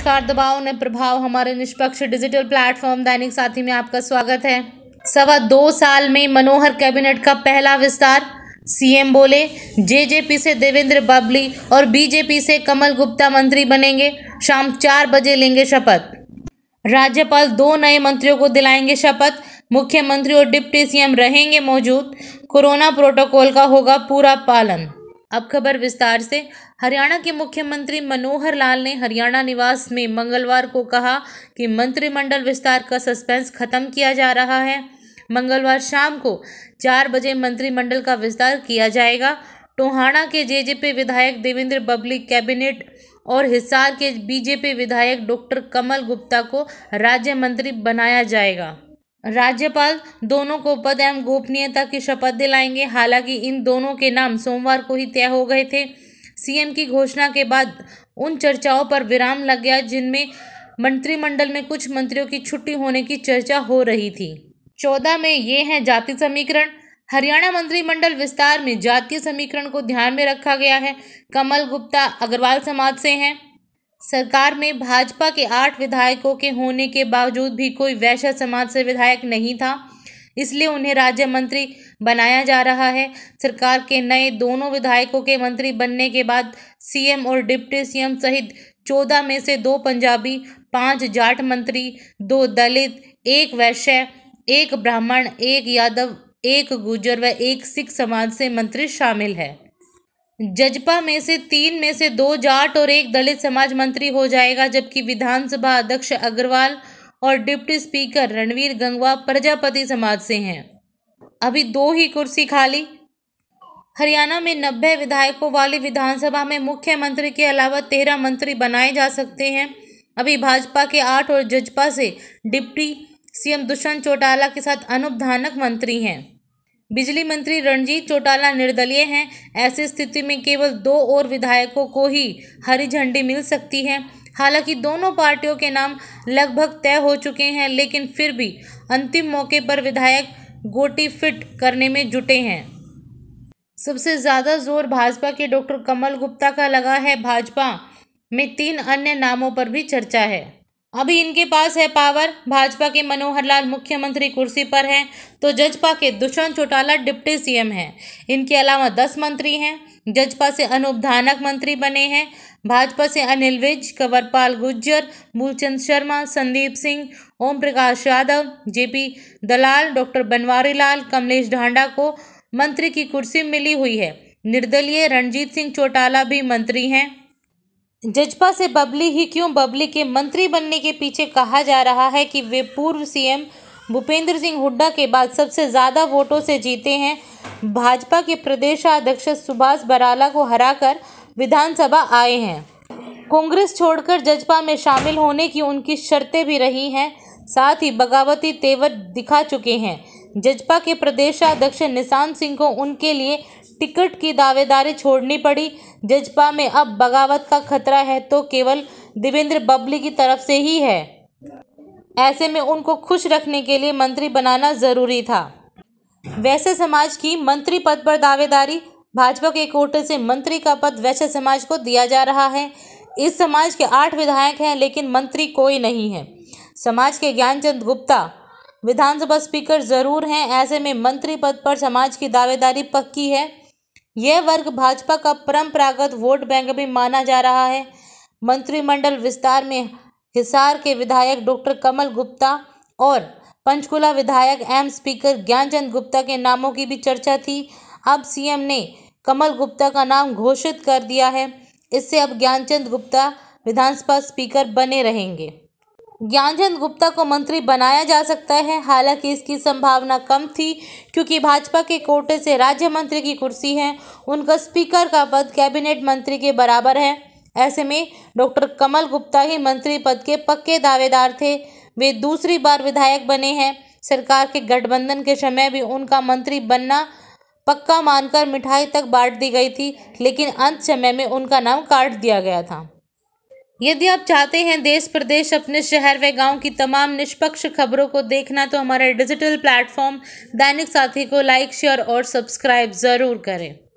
नमस्कार दबाव ने प्रभाव हमारे निष्पक्ष डिजिटल प्लेटफॉर्म दैनिक साथी में आपका स्वागत है सवा दो साल में मनोहर कैबिनेट का पहला विस्तार सीएम बोले जेजेपी से देवेंद्र बाबली और बीजेपी से कमल गुप्ता मंत्री बनेंगे शाम चार बजे लेंगे शपथ राज्यपाल दो नए मंत्रियों को दिलाएंगे शपथ मुख्यमंत्री और डिप्टी सीएम रहेंगे मौजूद कोरोना प्रोटोकॉल का होगा पूरा पालन अब खबर विस्तार से हरियाणा के मुख्यमंत्री मनोहर लाल ने हरियाणा निवास में मंगलवार को कहा कि मंत्रिमंडल विस्तार का सस्पेंस खत्म किया जा रहा है मंगलवार शाम को चार बजे मंत्रिमंडल का विस्तार किया जाएगा टोहाना के जेजेपी विधायक देवेंद्र बबली कैबिनेट और हिसार के बीजेपी विधायक डॉक्टर कमल गुप्ता को राज्य मंत्री बनाया जाएगा राज्यपाल दोनों को पद एवं गोपनीयता की शपथ दिलाएंगे हालांकि इन दोनों के नाम सोमवार को ही तय हो गए थे सीएम की घोषणा के बाद उन चर्चाओं पर विराम लग गया जिनमें मंत्रिमंडल में कुछ मंत्रियों की छुट्टी होने की चर्चा हो रही थी चौदह में ये है जाति समीकरण हरियाणा मंत्रिमंडल विस्तार में जातीय समीकरण को ध्यान में रखा गया है कमल गुप्ता अग्रवाल समाज से हैं सरकार में भाजपा के आठ विधायकों के होने के बावजूद भी कोई वैश्य समाज से विधायक नहीं था इसलिए उन्हें राज्य मंत्री बनाया जा रहा है सरकार के नए दोनों विधायकों के मंत्री बनने के बाद सीएम और डिप्टी सीएम सहित चौदह में से दो पंजाबी पांच जाट मंत्री दो दलित एक वैश्य एक ब्राह्मण एक यादव एक गुजर व एक सिख समाज से मंत्री शामिल है जजपा में से तीन में से दो जाट और एक दलित समाज मंत्री हो जाएगा जबकि विधानसभा अध्यक्ष अग्रवाल और डिप्टी स्पीकर रणवीर गंगवा प्रजापति समाज से हैं अभी दो ही कुर्सी खाली हरियाणा में नब्बे विधायकों वाली विधानसभा में मुख्यमंत्री के अलावा तेरह मंत्री बनाए जा सकते हैं अभी भाजपा के आठ और जजपा से डिप्टी सीएम दुष्यंत चौटाला के साथ अनुप धानक मंत्री हैं बिजली मंत्री रणजीत चौटाला निर्दलीय हैं ऐसी स्थिति में केवल दो और विधायकों को ही हरी झंडी मिल सकती है हालांकि दोनों पार्टियों के नाम लगभग तय हो चुके हैं लेकिन फिर भी अंतिम मौके पर विधायक गोटी फिट करने में जुटे हैं सबसे ज़्यादा जोर भाजपा के डॉक्टर कमल गुप्ता का लगा है भाजपा में तीन अन्य नामों पर भी चर्चा है अभी इनके पास है पावर भाजपा के मनोहर लाल मुख्यमंत्री कुर्सी पर हैं तो जजपा के दुष्यंत चौटाला डिप्टी सीएम हैं इनके अलावा दस मंत्री हैं जजपा से अनूप धानक मंत्री बने हैं भाजपा से अनिल विज कंवरपाल गुज्जर मूलचंद शर्मा संदीप सिंह ओम प्रकाश यादव जेपी दलाल डॉक्टर बनवारी लाल कमलेश ढांडा को मंत्री की कुर्सी मिली हुई है निर्दलीय रणजीत सिंह चौटाला भी मंत्री हैं जजपा से बबली ही क्यों बबली के मंत्री बनने के पीछे कहा जा रहा है कि वे पूर्व सीएम भूपेंद्र सिंह हुड्डा के बाद सबसे ज़्यादा वोटों से जीते हैं भाजपा के प्रदेशाध्यक्ष सुभाष बराला को हराकर विधानसभा आए हैं कांग्रेस छोड़कर जजपा में शामिल होने की उनकी शर्तें भी रही हैं साथ ही बगावती तेवर दिखा चुके हैं जजपा के प्रदेशाध्यक्ष निशान सिंह को उनके लिए टिकट की दावेदारी छोड़नी पड़ी जजपा में अब बगावत का खतरा है तो केवल देवेंद्र बबली की तरफ से ही है ऐसे में उनको खुश रखने के लिए मंत्री बनाना जरूरी था वैसे समाज की मंत्री पद पर दावेदारी भाजपा के कोटे से मंत्री का पद वैसे समाज को दिया जा रहा है इस समाज के आठ विधायक हैं लेकिन मंत्री कोई नहीं है समाज के ज्ञानचंद गुप्ता विधानसभा स्पीकर जरूर हैं ऐसे में मंत्री पद पर समाज की दावेदारी पक्की है यह वर्ग भाजपा का परंपरागत वोट बैंक भी माना जा रहा है मंत्रिमंडल विस्तार में हिसार के विधायक डॉक्टर कमल गुप्ता और पंचकुला विधायक एम स्पीकर ज्ञानचंद गुप्ता के नामों की भी चर्चा थी अब सीएम ने कमल गुप्ता का नाम घोषित कर दिया है इससे अब ज्ञानचंद गुप्ता विधानसभा स्पीकर बने रहेंगे ज्ञानचंद गुप्ता को मंत्री बनाया जा सकता है हालांकि इसकी संभावना कम थी क्योंकि भाजपा के कोटे से राज्य मंत्री की कुर्सी है उनका स्पीकर का पद कैबिनेट मंत्री के बराबर है ऐसे में डॉक्टर कमल गुप्ता ही मंत्री पद के पक्के दावेदार थे वे दूसरी बार विधायक बने हैं सरकार के गठबंधन के समय भी उनका मंत्री बनना पक्का मानकर मिठाई तक बांट दी गई थी लेकिन अंत समय में उनका नाम काट दिया गया था यदि आप चाहते हैं देश प्रदेश अपने शहर व गांव की तमाम निष्पक्ष खबरों को देखना तो हमारे डिजिटल प्लेटफॉर्म दैनिक साथी को लाइक शेयर और सब्सक्राइब ज़रूर करें